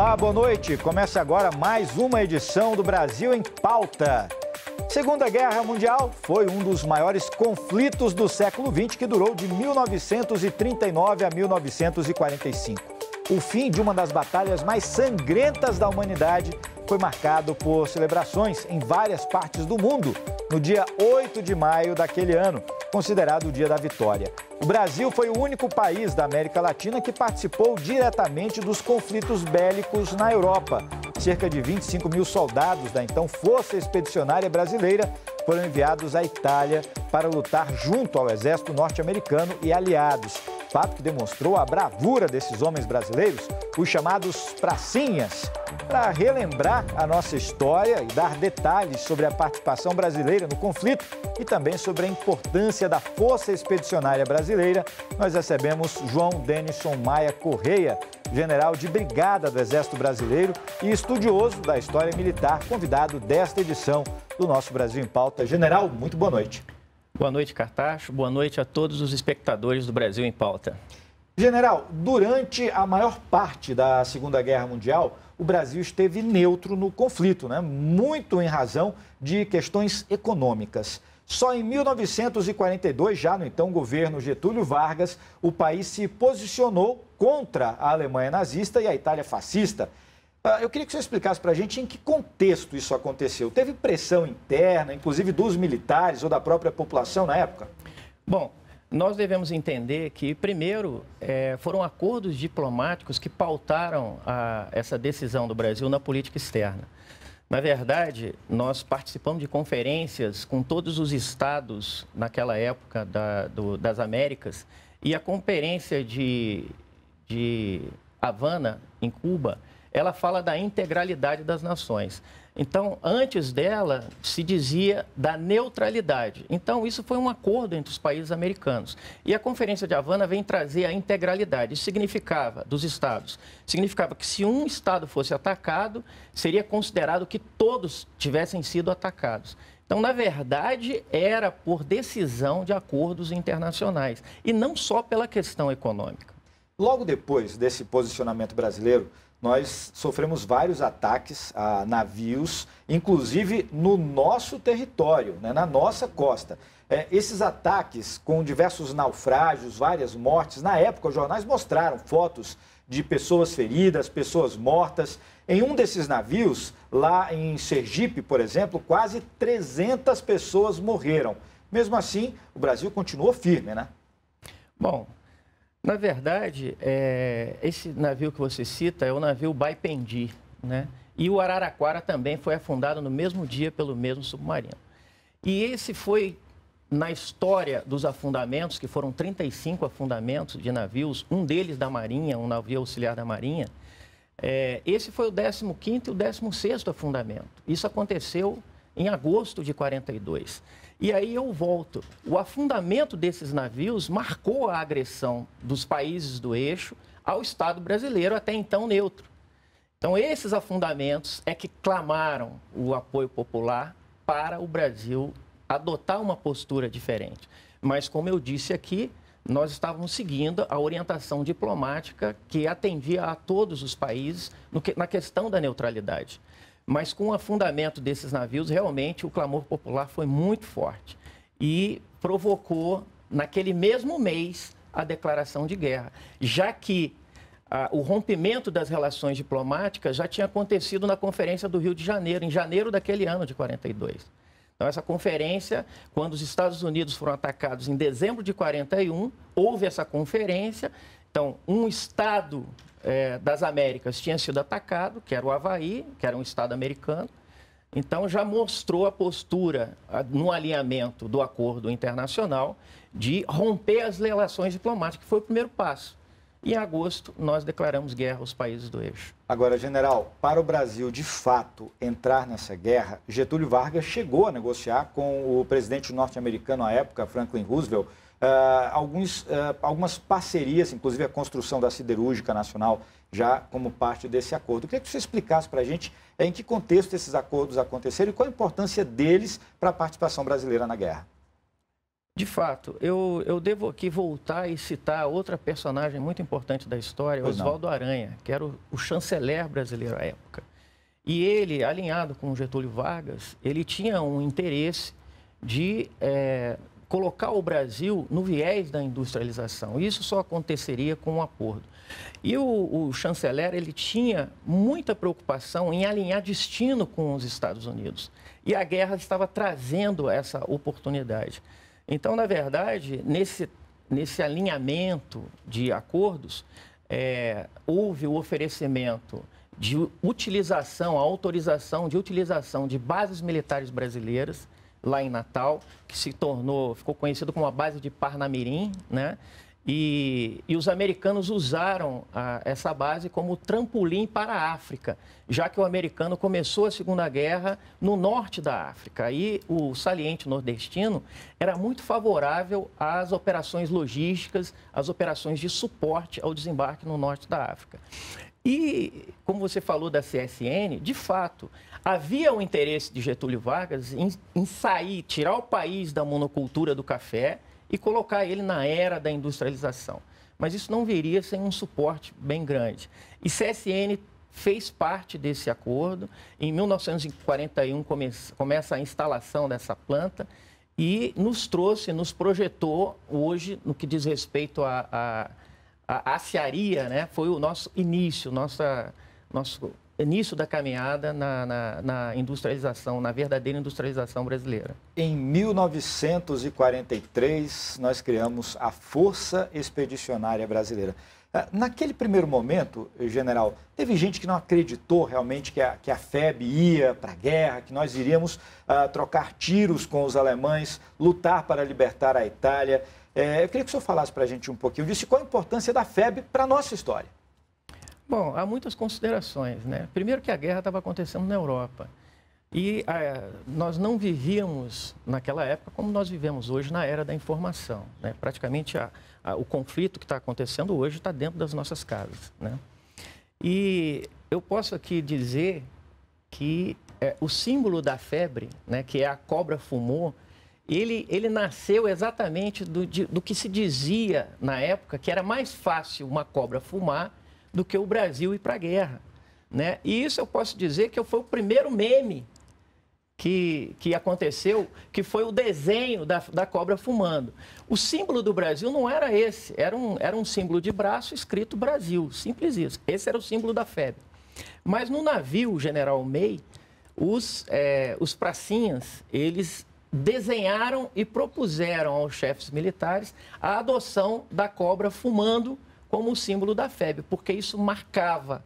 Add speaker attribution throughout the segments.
Speaker 1: Olá, boa noite. Começa agora mais uma edição do Brasil em Pauta. Segunda Guerra Mundial foi um dos maiores conflitos do século XX que durou de 1939 a 1945. O fim de uma das batalhas mais sangrentas da humanidade foi marcado por celebrações em várias partes do mundo no dia 8 de maio daquele ano, considerado o dia da vitória. O Brasil foi o único país da América Latina que participou diretamente dos conflitos bélicos na Europa. Cerca de 25 mil soldados da então Força Expedicionária Brasileira foram enviados à Itália para lutar junto ao exército norte-americano e aliados. Fato que demonstrou a bravura desses homens brasileiros, os chamados pracinhas. Para relembrar a nossa história e dar detalhes sobre a participação brasileira no conflito e também sobre a importância da Força Expedicionária Brasileira, nós recebemos João Denison Maia Correia, general de brigada do Exército Brasileiro e estudioso da história militar, convidado desta edição do nosso Brasil em Pauta. General, muito boa noite.
Speaker 2: Boa noite, Cartacho. Boa noite a todos os espectadores do Brasil em Pauta.
Speaker 1: General, durante a maior parte da Segunda Guerra Mundial, o Brasil esteve neutro no conflito, né? muito em razão de questões econômicas. Só em 1942, já no então governo Getúlio Vargas, o país se posicionou contra a Alemanha nazista e a Itália fascista. Ah, eu queria que você explicasse para a gente em que contexto isso aconteceu. Teve pressão interna, inclusive dos militares ou da própria população na época?
Speaker 2: Bom, nós devemos entender que, primeiro, é, foram acordos diplomáticos que pautaram essa decisão do Brasil na política externa. Na verdade, nós participamos de conferências com todos os estados naquela época da, do, das Américas e a conferência de, de Havana, em Cuba, ela fala da integralidade das nações. Então, antes dela, se dizia da neutralidade. Então, isso foi um acordo entre os países americanos. E a Conferência de Havana vem trazer a integralidade. Isso significava, dos estados, significava que se um estado fosse atacado, seria considerado que todos tivessem sido atacados. Então, na verdade, era por decisão de acordos internacionais e não só pela questão econômica.
Speaker 1: Logo depois desse posicionamento brasileiro, nós sofremos vários ataques a navios, inclusive no nosso território, né, na nossa costa. É, esses ataques com diversos naufrágios, várias mortes, na época os jornais mostraram fotos de pessoas feridas, pessoas mortas. Em um desses navios, lá em Sergipe, por exemplo, quase 300 pessoas morreram. Mesmo assim, o Brasil continuou firme, né?
Speaker 2: Bom, na verdade, é, esse navio que você cita é o navio Baipendi, né? E o Araraquara também foi afundado no mesmo dia pelo mesmo submarino. E esse foi, na história dos afundamentos, que foram 35 afundamentos de navios, um deles da Marinha, um navio auxiliar da Marinha, é, esse foi o 15º e o 16º afundamento. Isso aconteceu em agosto de 42. E aí eu volto. O afundamento desses navios marcou a agressão dos países do eixo ao Estado brasileiro, até então neutro. Então, esses afundamentos é que clamaram o apoio popular para o Brasil adotar uma postura diferente. Mas, como eu disse aqui, nós estávamos seguindo a orientação diplomática que atendia a todos os países que, na questão da neutralidade. Mas com o afundamento desses navios, realmente o clamor popular foi muito forte e provocou, naquele mesmo mês, a declaração de guerra, já que ah, o rompimento das relações diplomáticas já tinha acontecido na Conferência do Rio de Janeiro, em janeiro daquele ano de 42. Então, essa conferência, quando os Estados Unidos foram atacados em dezembro de 41, houve essa conferência. Então, um Estado é, das Américas tinha sido atacado, que era o Havaí, que era um Estado americano. Então, já mostrou a postura no alinhamento do acordo internacional de romper as relações diplomáticas, que foi
Speaker 1: o primeiro passo. E em agosto, nós declaramos guerra aos países do eixo. Agora, general, para o Brasil de fato entrar nessa guerra, Getúlio Vargas chegou a negociar com o presidente norte-americano à época, Franklin Roosevelt, uh, alguns, uh, algumas parcerias, inclusive a construção da Siderúrgica Nacional, já como parte desse acordo. Eu queria que você explicasse para a gente eh, em que contexto esses acordos aconteceram e qual a importância deles para a participação brasileira na guerra.
Speaker 2: De fato, eu, eu devo aqui voltar e citar outra personagem muito importante da história, Oswaldo Aranha, que era o, o chanceler brasileiro à época. E ele, alinhado com Getúlio Vargas, ele tinha um interesse de é, colocar o Brasil no viés da industrialização. Isso só aconteceria com um acordo. E o, o, chanceler ele tinha muita preocupação em alinhar destino com os Estados Unidos. E a guerra estava trazendo essa oportunidade. Então, na verdade, nesse, nesse alinhamento de acordos, é, houve o oferecimento de utilização, a autorização de utilização de bases militares brasileiras lá em Natal, que se tornou, ficou conhecido como a base de Parnamirim, né? E, e os americanos usaram a, ah, essa base como trampolim para a África, já que o americano começou a Segunda Guerra no norte da África. Aí o saliente nordestino era muito favorável às operações logísticas, às operações de suporte ao desembarque no norte da África. E, como você falou da CSN, de fato, havia o interesse de Getúlio Vargas em, em sair, tirar o país da monocultura do café e colocar ele na era da industrialização. Mas isso não viria sem um suporte bem grande. E CSN fez parte desse acordo. Em 1941 começa a instalação dessa planta e nos trouxe, nos projetou hoje no que diz respeito a, a a aciaria né, foi o nosso início, nossa, nosso início da caminhada na, na, na, industrialização, na verdadeira industrialização brasileira.
Speaker 1: Em 1943, nós criamos a Força Expedicionária Brasileira. Ah, naquele primeiro momento, general, teve gente que não acreditou realmente que a, que a FEB ia para a guerra, que nós iríamos uh, trocar tiros com os alemães, lutar para libertar a Itália. É, eu queria que o senhor falasse para a gente um pouquinho disso e qual a importância da FEB para a nossa história.
Speaker 2: Bom, há muitas considerações. Né? Primeiro que a guerra estava acontecendo na Europa. E a, é, nós não vivíamos naquela época como nós vivemos hoje na era da informação. Né? Praticamente a, a, o conflito que está acontecendo hoje está dentro das nossas casas. Né? E eu posso aqui dizer que é, o símbolo da febre, né, que é a cobra fumou, ele, ele nasceu exatamente do, de, do que se dizia na época, que era mais fácil uma cobra fumar do que o Brasil ir para a guerra. Né? E isso eu posso dizer que foi o primeiro meme que, que aconteceu, que foi o desenho da, da cobra fumando. O símbolo do Brasil não era esse, era um, era um símbolo de braço escrito Brasil, simples isso. Esse era o símbolo da febre. Mas no navio General May, os, é, os pracinhas, eles desenharam e propuseram aos chefes militares a adoção da cobra fumando como símbolo da febre, porque isso marcava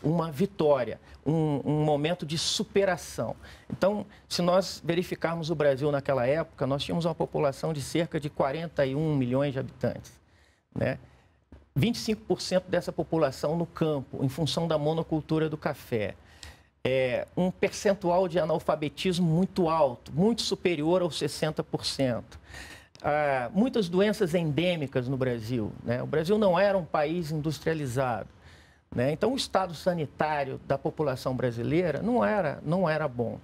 Speaker 2: uma vitória, um, um, momento de superação. Então, se nós verificarmos o Brasil naquela época, nós tínhamos uma população de cerca de 41 milhões de habitantes. Né? 25% dessa população no campo, em função da monocultura do café é, um percentual de analfabetismo muito alto, muito superior aos 60%. Ah, muitas doenças endêmicas no Brasil. Né? O Brasil não era um país industrializado. Né? Então, o estado sanitário da população brasileira não era, não era bom.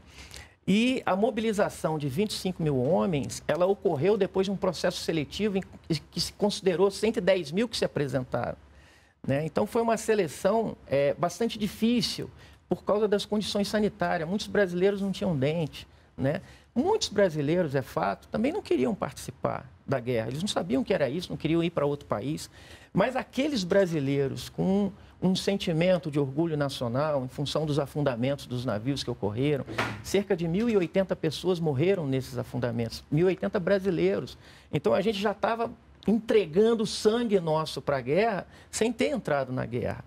Speaker 2: E a mobilização de 25 mil homens, ela ocorreu depois de um processo seletivo em que se considerou 110 mil que se apresentaram. Né? Então, foi uma seleção é, bastante difícil, por causa das condições sanitárias. Muitos brasileiros não tinham dente, né? Muitos brasileiros, é fato, também não queriam participar da guerra. Eles não sabiam que era isso, não queriam ir para outro país. Mas aqueles brasileiros com um, um sentimento de orgulho nacional, em função dos afundamentos dos navios que ocorreram, cerca de 1.080 pessoas morreram nesses afundamentos, 1.080 brasileiros. Então a gente já estava entregando sangue nosso para a guerra sem ter entrado na guerra.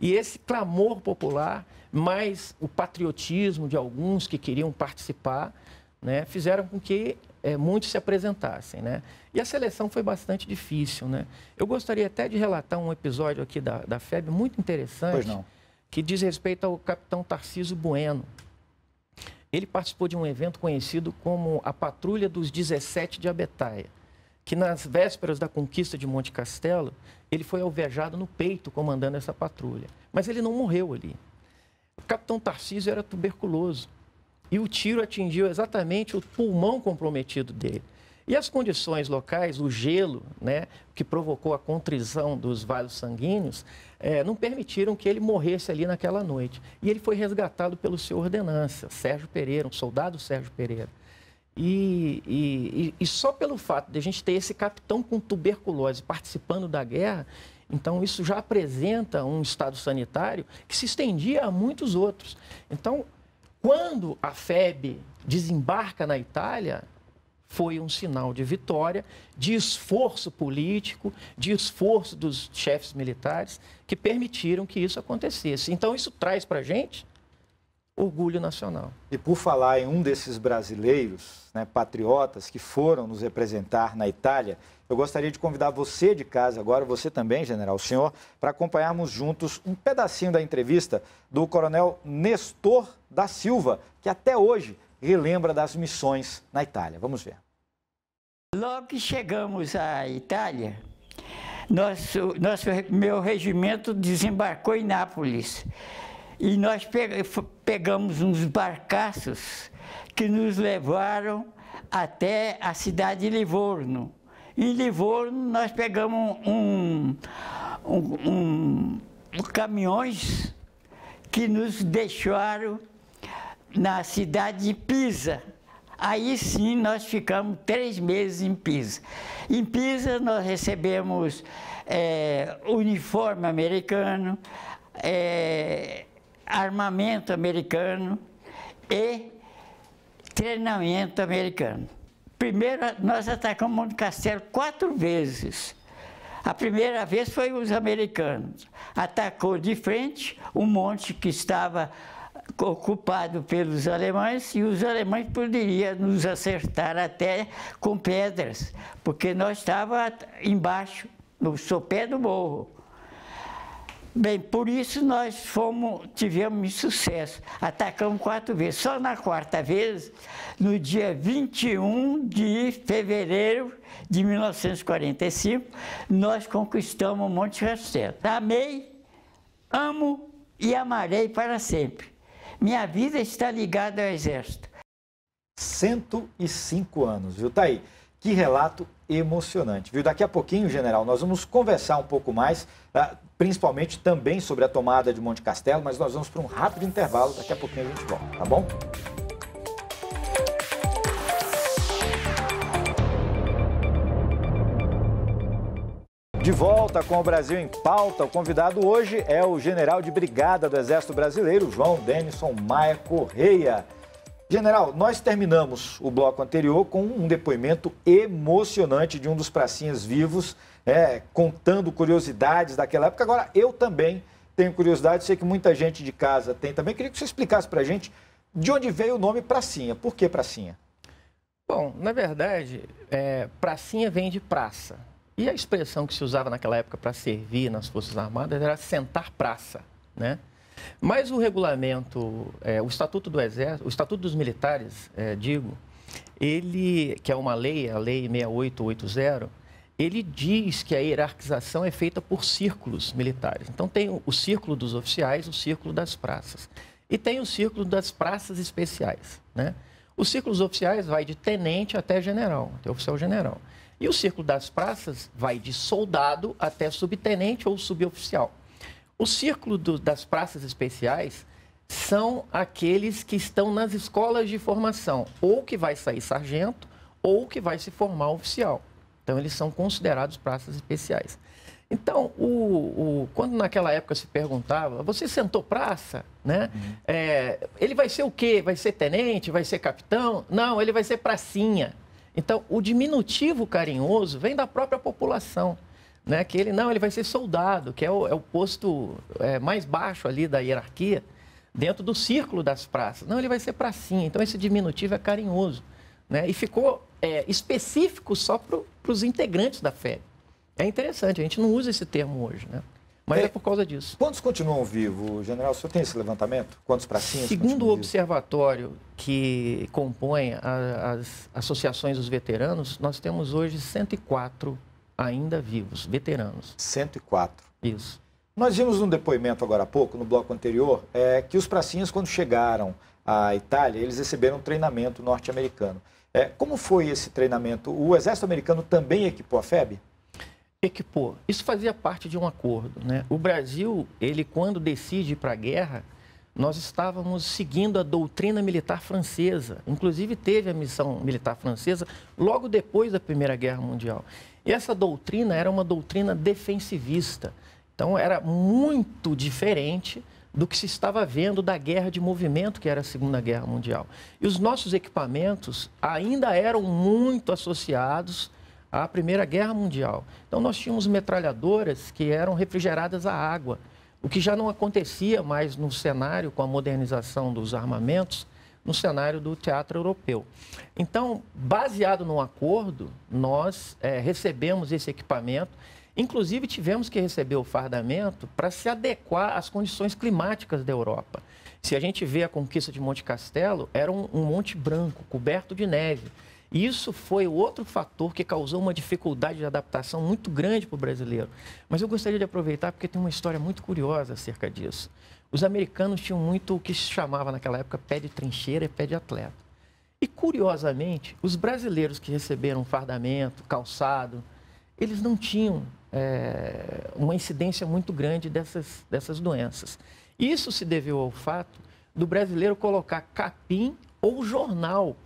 Speaker 2: E esse clamor popular mas o patriotismo de alguns que queriam participar né, fizeram com que é, muitos se apresentassem. Né? E a seleção foi bastante difícil. Né? Eu gostaria até de relatar um episódio aqui da, da FEB muito interessante, que diz respeito ao capitão Tarciso Bueno. Ele participou de um evento conhecido como a Patrulha dos 17 de Abetaia, que nas vésperas da conquista de Monte Castelo, ele foi alvejado no peito comandando essa patrulha. Mas ele não morreu ali. O capitão Tarcísio era tuberculoso e o tiro atingiu exatamente o pulmão comprometido dele. E as condições locais, o gelo, né, que provocou a contrição dos vasos sanguíneos, é, não permitiram que ele morresse ali naquela noite. E ele foi resgatado pelo seu ordenança, Sérgio Pereira, um soldado Sérgio Pereira. E, e, e só pelo fato de a gente ter esse capitão com tuberculose participando da guerra, então, isso já apresenta um estado sanitário que se estendia a muitos outros. Então, quando a FEB desembarca na Itália, foi um sinal de vitória, de esforço político, de esforço dos chefes militares que permitiram que isso acontecesse. Então, isso traz para a gente
Speaker 1: orgulho nacional. E por falar em um desses brasileiros, né, patriotas, que foram nos representar na Itália, eu gostaria de convidar você de casa agora, você também, general, senhor, para acompanharmos juntos um pedacinho da entrevista do coronel Nestor da Silva, que até hoje relembra das missões na Itália. Vamos
Speaker 3: ver. Logo que chegamos à Itália, nosso, nosso, meu regimento desembarcou em Nápoles. E nós pegamos uns barcaços que nos levaram até a cidade de Livorno. Em Livorno, nós pegamos um, um, um caminhões que nos deixaram na cidade de Pisa. Aí sim nós ficamos três meses em Pisa. Em Pisa nós recebemos é, uniforme americano, é, armamento americano e treinamento americano. Primeiro, nós atacamos Monte Castelo quatro vezes. A primeira vez foi os americanos. Atacou de frente um monte que estava ocupado pelos alemães e os alemães poderiam nos acertar até com pedras, porque nós estávamos embaixo, no sopé do morro. Bem, por isso nós fomos, tivemos sucesso. Atacamos quatro vezes. Só na quarta vez, no dia 21 de fevereiro de 1945, nós conquistamos Monte Castelo. Amei, amo e amarei para sempre. Minha vida está ligada ao Exército. 105
Speaker 1: anos, viu? Tá aí. Que relato emocionante, viu? Daqui a pouquinho, general, nós vamos conversar um pouco mais. Tá? principalmente também sobre a tomada de Monte Castelo, mas nós vamos para um rápido intervalo, daqui a pouquinho a gente volta, tá bom? De volta com o Brasil em pauta, o convidado hoje é o general de brigada do Exército Brasileiro, João Denison Maia Correia. General, nós terminamos o bloco anterior com um depoimento emocionante de um dos pracinhas vivos, é, contando curiosidades daquela época. Agora, eu também tenho curiosidade, sei que muita gente de casa tem também. Queria que você explicasse para a gente de onde veio o nome Pracinha. Por que Pracinha? Bom, na
Speaker 2: verdade, é, Pracinha vem de praça. E a expressão que se usava naquela época para servir nas Forças Armadas era sentar praça, né? Mas o regulamento, é, o Estatuto do Exército, o Estatuto dos Militares, é, digo, ele, que é uma lei, a Lei 6880, ele diz que a hierarquização é feita por círculos militares. Então, tem o círculo dos oficiais, o círculo das praças. E tem o círculo das praças especiais. Né? círculo dos oficiais vai de tenente até general, até oficial general. E o círculo das praças vai de soldado até subtenente ou suboficial. O círculo do, das praças especiais são aqueles que estão nas escolas de formação, ou que vai sair sargento, ou que vai se formar oficial. Então, eles são considerados praças especiais. Então, o, o quando naquela época se perguntava, você sentou praça, né? Uhum. É, ele vai ser o quê? Vai ser tenente? Vai ser capitão? Não, ele vai ser pracinha. Então, o diminutivo carinhoso vem da própria população. Né? Que ele, não, ele vai ser soldado, que é o, é o posto é, mais baixo ali da hierarquia, dentro do círculo das praças. Não, ele vai ser pracinha. Então, esse diminutivo é carinhoso. Né? E ficou é, específico só para os integrantes da FEB. É interessante, a gente não usa esse
Speaker 1: termo hoje, né? Mas é, é por causa disso. Quantos continuam vivos, general? O senhor tem esse levantamento? Quantos pracinhas?
Speaker 2: Segundo o observatório vivos? que compõe a, as associações dos veteranos, nós temos hoje 104 ainda vivos, veteranos.
Speaker 1: 104. Isso. Nós vimos num depoimento agora há pouco, no bloco anterior, é, que os pracinhas, quando chegaram à Itália, eles receberam treinamento norte-americano. É, como foi esse treinamento? O exército americano também equipou a FEB? Equipou. Isso fazia parte
Speaker 2: de um acordo. Né? O Brasil, ele quando decide para a guerra, nós estávamos seguindo a doutrina militar francesa. Inclusive, teve a missão militar francesa logo depois da Primeira Guerra Mundial. E essa doutrina era uma doutrina defensivista. Então, era muito diferente do que se estava vendo da guerra de movimento, que era a Segunda Guerra Mundial. E os nossos equipamentos ainda eram muito associados à Primeira Guerra Mundial. Então, nós tínhamos metralhadoras que eram refrigeradas à água, o que já não acontecia mais no cenário com a modernização dos armamentos, no cenário do teatro europeu. Então, baseado num acordo, nós é, recebemos esse equipamento. Inclusive, tivemos que receber o fardamento para se adequar às condições climáticas da Europa. Se a gente vê a conquista de Monte Castelo, era um, um monte branco, coberto de neve. Isso foi outro fator que causou uma dificuldade de adaptação muito grande para o brasileiro. Mas eu gostaria de aproveitar porque tem uma história muito curiosa acerca disso. Os americanos tinham muito o que se chamava naquela época pé de trincheira e pé de atleta. E curiosamente, os brasileiros que receberam fardamento, calçado, eles não tinham é, uma incidência muito grande dessas, dessas doenças. Isso se deveu ao fato do brasileiro colocar capim ou jornal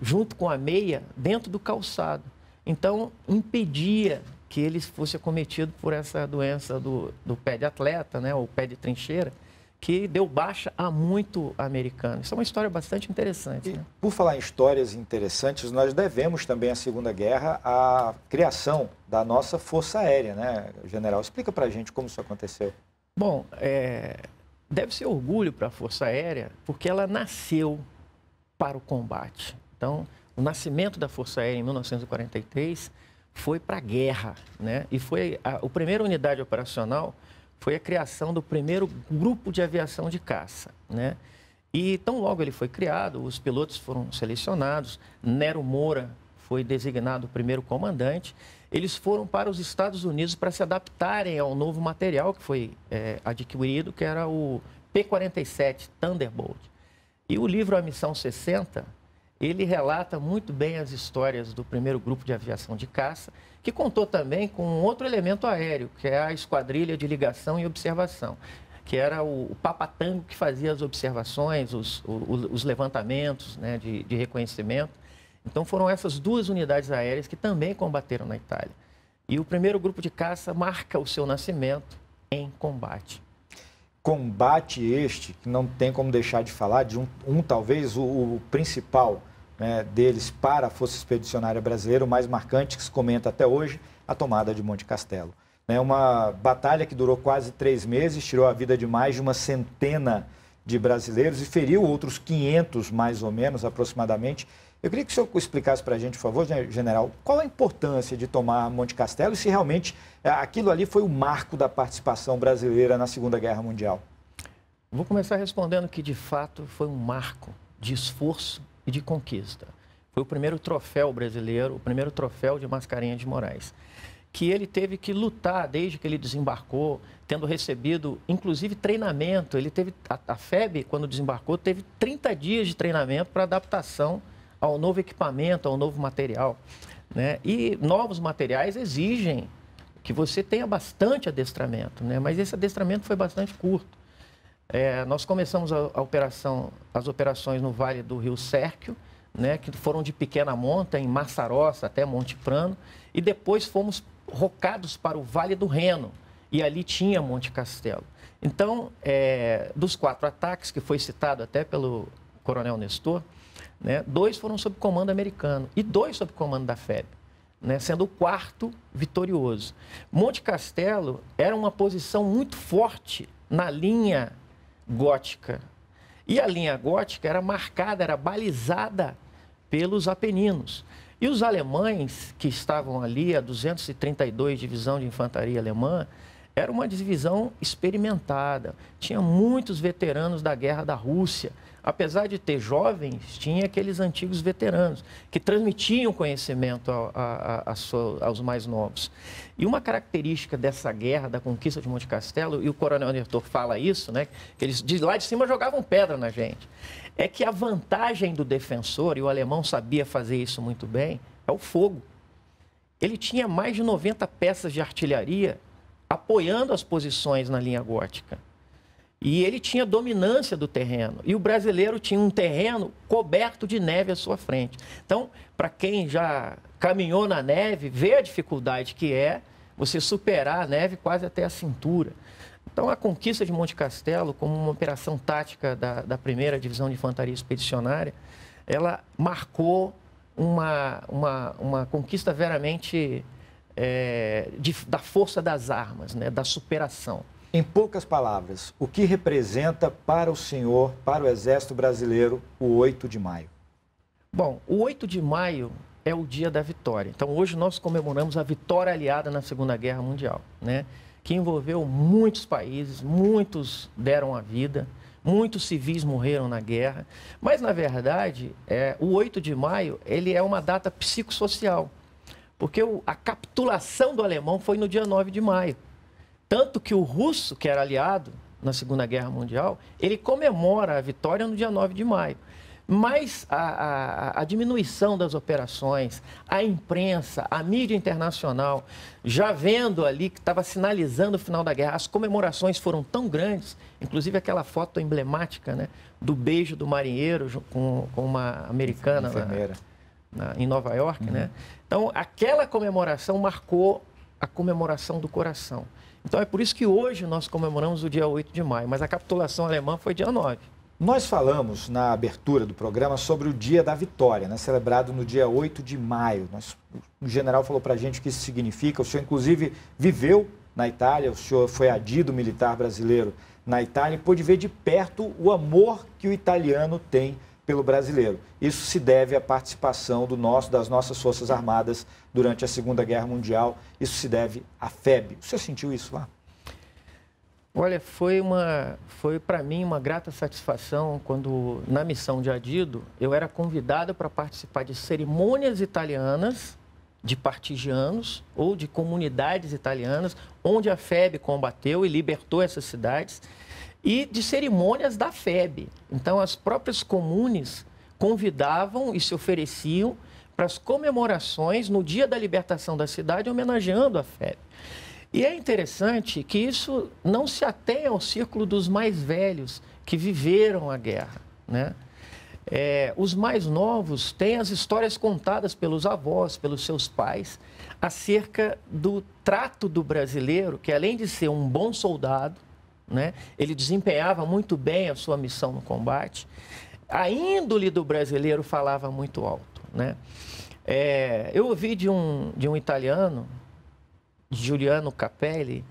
Speaker 2: junto com a meia dentro do calçado. Então, impedia que ele fosse acometido por essa doença do, do pé de atleta, né, ou pé de trincheira, que deu baixa a muito americano. Isso é uma história bastante interessante. Né?
Speaker 1: Por falar em histórias interessantes, nós devemos também à Segunda Guerra a criação da nossa Força Aérea, né, General? Explica para a gente como isso aconteceu.
Speaker 2: Bom, é... deve ser orgulho para a Força Aérea, porque ela nasceu para o combate. Então, o nascimento da Força Aérea em 1943 foi para a guerra, né? E foi a, a primeira unidade operacional foi a criação do primeiro grupo de aviação de caça, né? E tão logo ele foi criado, os pilotos foram selecionados, Nero Moura foi designado o primeiro comandante. Eles foram para os Estados Unidos para se adaptarem ao novo material que foi é, adquirido, que era o P-47 Thunderbolt. E o livro A Missão 60 ele relata muito bem as histórias do primeiro grupo de aviação de caça, que contou também com um outro elemento aéreo, que é a esquadrilha de ligação e observação, que era o, o papatango que fazia as observações, os, os, os levantamentos né, de, de reconhecimento. Então foram essas duas unidades aéreas que também combateram na Itália. E o primeiro grupo de caça marca o seu nascimento em
Speaker 1: combate combate este, que não tem como deixar de falar, de um, um talvez o, o principal né, deles para a Força Expedicionária Brasileira, o mais marcante que se comenta até hoje, a tomada de Monte Castelo. é uma batalha que durou quase três meses, tirou a vida de mais de uma centena de brasileiros e feriu outros 500, mais ou menos, aproximadamente, eu queria que o senhor explicasse para a gente, por favor, general, qual a importância de tomar Monte Castelo e se realmente eh, aquilo ali foi o marco da participação brasileira na Segunda Guerra Mundial. Vou começar respondendo que, de
Speaker 2: fato, foi um marco de esforço e de conquista. Foi o primeiro troféu brasileiro, o primeiro troféu de Mascarenhas de Moraes que ele teve que lutar desde que ele desembarcou, tendo recebido, inclusive, treinamento. Ele teve, a, a FEB, quando desembarcou, teve 30 dias de treinamento para adaptação ao novo equipamento, ao novo material. Né? E novos materiais exigem que você tenha bastante adestramento, né? mas esse adestramento foi bastante curto. É, nós começamos a, a, operação, as operações no Vale do Rio Sérquio, né, que foram de Pequena Monta, em Massaroça até Monte Prano, e depois fomos rocados para o Vale do Reno, e ali tinha Monte Castelo. Então, é, dos quatro ataques, que foi citado até pelo coronel Nestor, né? Dois foram sob comando americano e dois sob comando da FEB, né? sendo o quarto vitorioso. Monte Castelo era uma posição muito forte na linha gótica. E a linha gótica era marcada, era balizada pelos apeninos. E os alemães que estavam ali, a 232 Divisão de Infantaria Alemã, era uma divisão experimentada. Tinha muitos veteranos da Guerra da Rússia, apesar de ter jovens, tinha aqueles antigos veteranos que transmitiam conhecimento a, a, a, aos mais novos. E uma característica dessa guerra, da conquista de Monte Castelo, e o coronel Nertor fala isso, né? Que eles de lá de cima jogavam pedra na gente. É que a vantagem do defensor, e o alemão sabia fazer isso muito bem, é o fogo. Ele tinha mais de 90 peças de artilharia apoiando as posições na linha gótica. E ele tinha dominância do terreno. E o brasileiro tinha um terreno coberto de neve à sua frente. Então, para quem já caminhou na neve, vê a dificuldade que é você superar a neve quase até a cintura. Então, a conquista de Monte Castelo, como uma operação tática da, da primeira divisão de infantaria expedicionária, ela marcou uma, uma, uma conquista veramente é, de, da força das armas, né, da
Speaker 1: superação. Em poucas palavras, o que representa para o senhor, para o Exército Brasileiro, o 8 de maio?
Speaker 2: Bom, o 8 de maio é o dia da vitória. Então, hoje nós comemoramos a vitória aliada na Segunda Guerra Mundial, né? que envolveu muitos países, muitos deram a vida, muitos civis morreram na guerra. Mas, na verdade, é, o 8 de maio ele é uma data psicossocial, porque o, a capitulação do alemão foi no dia 9 de maio. Tanto que o russo, que era aliado na Segunda Guerra Mundial, ele comemora a vitória no dia 9 de maio. Mas a, a, a, diminuição das operações, a imprensa, a mídia internacional, já vendo ali que estava sinalizando o final da guerra, as comemorações foram tão grandes, inclusive aquela foto emblemática né, do beijo do marinheiro com, com uma americana na, na, em Nova York. Né. Uhum. Né? Então, aquela comemoração marcou a comemoração do coração. Então é por isso que hoje nós comemoramos o dia 8 de maio, mas a capitulação alemã foi dia 9.
Speaker 1: Nós falamos na abertura do programa sobre o Dia da Vitória, né? celebrado no dia 8 de maio. Nós, o general falou para a gente o que isso significa. O senhor, inclusive, viveu na Itália, o senhor foi adido militar brasileiro na Itália e pôde ver de perto o amor que o italiano tem pelo brasileiro. Isso se deve à participação do nosso, das nossas Forças Armadas durante a Segunda Guerra Mundial. Isso se deve à FEB. O senhor sentiu isso lá?
Speaker 2: Olha, foi uma, foi para mim uma grata satisfação quando na missão de Adido eu era convidado para participar de cerimônias italianas de partigianos ou de comunidades italianas onde a FEB combateu e libertou essas cidades e de cerimônias da FEB. Então, as próprias comunes convidavam e se ofereciam para as comemorações no dia da libertação da cidade, homenageando a FEB. E é interessante que isso não se atenha ao círculo dos mais velhos que viveram a guerra, né? É, os mais novos têm as histórias contadas pelos avós, pelos seus pais, acerca do trato do brasileiro, que além de ser um bom soldado, né? ele desempenhava muito bem a sua missão no combate. A índole do brasileiro falava muito alto. Né? É, eu ouvi de um, de um italiano, Giuliano Capelli,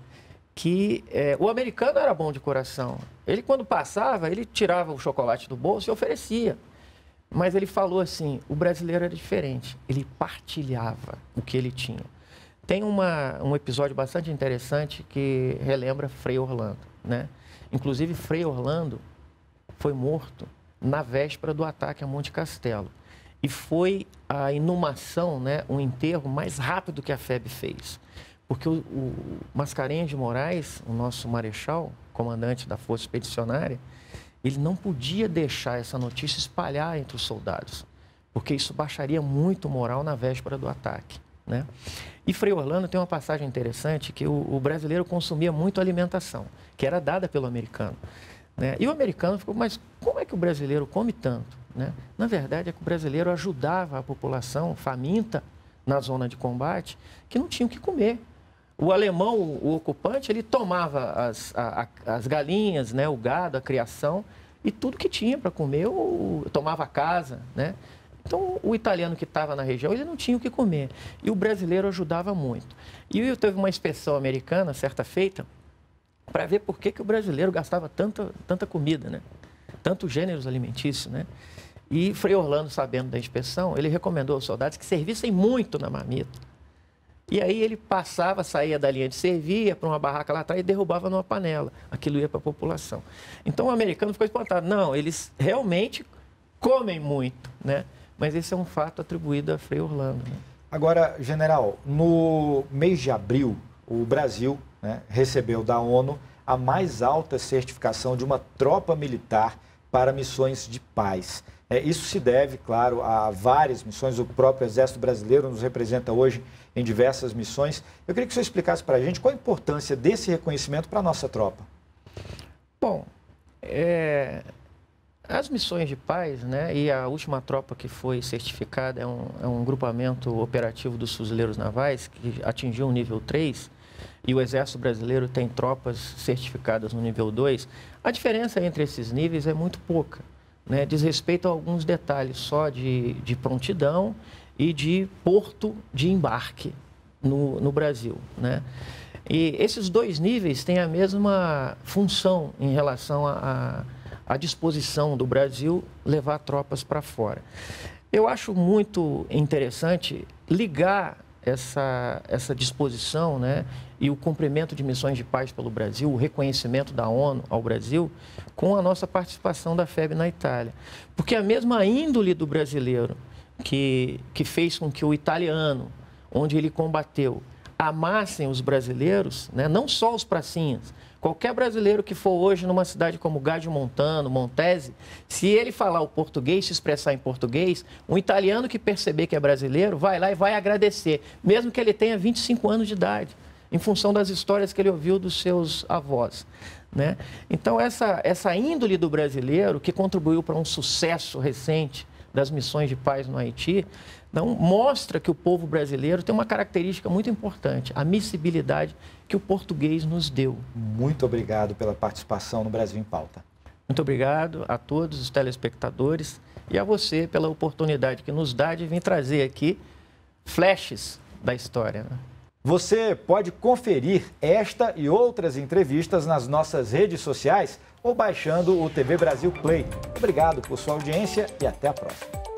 Speaker 2: que é, o americano era bom de coração. Ele, quando passava, ele tirava o chocolate do bolso e oferecia. Mas ele falou assim: o brasileiro era diferente, ele partilhava o que ele tinha. Tem uma, um episódio bastante interessante que relembra Frei Orlando. Né? Inclusive, Frei Orlando foi morto na véspera do ataque a Monte Castelo. E foi a inumação, né, um enterro mais rápido que a FEB fez. Porque o, o Mascarenhas de Moraes, o nosso marechal, comandante da Força Expedicionária, ele não podia deixar essa notícia espalhar entre os soldados, porque isso baixaria muito o moral na véspera do ataque. Né? E Frei Orlando tem uma passagem interessante que o, o brasileiro consumia muito alimentação, que era dada pelo americano. Né? E o americano ficou, mas como é que o brasileiro come tanto? Né? Na verdade, é que o brasileiro ajudava a população faminta na zona de combate que não tinha o que comer. O alemão, o ocupante, ele tomava as, a, as galinhas, né, o gado, a criação e tudo que tinha para comer, ou tomava a casa, né? Então, o italiano que estava na região, ele não tinha o que comer. E o brasileiro ajudava muito. E eu teve uma inspeção americana, certa feita, para ver por que, que o brasileiro gastava tanta, tanta comida, né? Tantos gêneros alimentícios, né? E Frei Orlando, sabendo da inspeção, ele recomendou aos soldados que servissem muito na marmita. E aí ele passava, saía da linha de servir, para uma barraca lá atrás e derrubava numa panela. Aquilo ia para a população. Então o americano ficou espantado. Não, eles realmente comem muito, né? Mas esse é um fato atribuído a Frei Orlando. Né?
Speaker 1: Agora, general, no mês de abril, o Brasil né, recebeu da ONU a mais alta certificação de uma tropa militar para missões de paz. É, isso se deve, claro, a várias missões. O próprio Exército Brasileiro nos representa hoje em diversas missões. Eu queria que o senhor explicasse para a gente qual a importância desse reconhecimento para a nossa tropa.
Speaker 2: Bom, é, as missões de paz, né, e a última tropa que foi certificada é um, é um grupamento operativo dos fuzileiros navais que atingiu o nível 3 e o Exército Brasileiro tem tropas certificadas no nível 2. A diferença entre esses níveis é muito pouca, né, diz respeito a alguns detalhes só de, de prontidão e de porto de embarque no, no Brasil, né. E esses dois níveis têm a mesma função em relação a, a a disposição do Brasil levar tropas para fora. Eu acho muito interessante ligar essa, essa disposição né, e o cumprimento de missões de paz pelo Brasil, o reconhecimento da ONU ao Brasil, com a nossa participação da FEB na Itália. Porque a mesma índole do brasileiro que, que fez com que o italiano, onde ele combateu, amassem os brasileiros, né, não só os pracinhas, Qualquer brasileiro que for hoje numa cidade como Gádio Montano, Montese, se ele falar o português, se expressar em português, um italiano que perceber que é brasileiro vai lá e vai agradecer, mesmo que ele tenha 25 anos de idade, em função das histórias que ele ouviu dos seus avós. Né? Então, essa, essa índole do brasileiro, que contribuiu para um sucesso recente das missões de paz no Haiti, então, mostra que o povo brasileiro tem uma característica muito importante, a miscibilidade que o português nos deu.
Speaker 1: Muito obrigado pela participação no Brasil em Pauta.
Speaker 2: Muito obrigado a todos os telespectadores e a você pela oportunidade que nos dá de vir trazer aqui
Speaker 1: flashes da história. Né? Você pode conferir esta e outras entrevistas nas nossas redes sociais ou baixando o TV Brasil Play. Obrigado por sua audiência e até a próxima.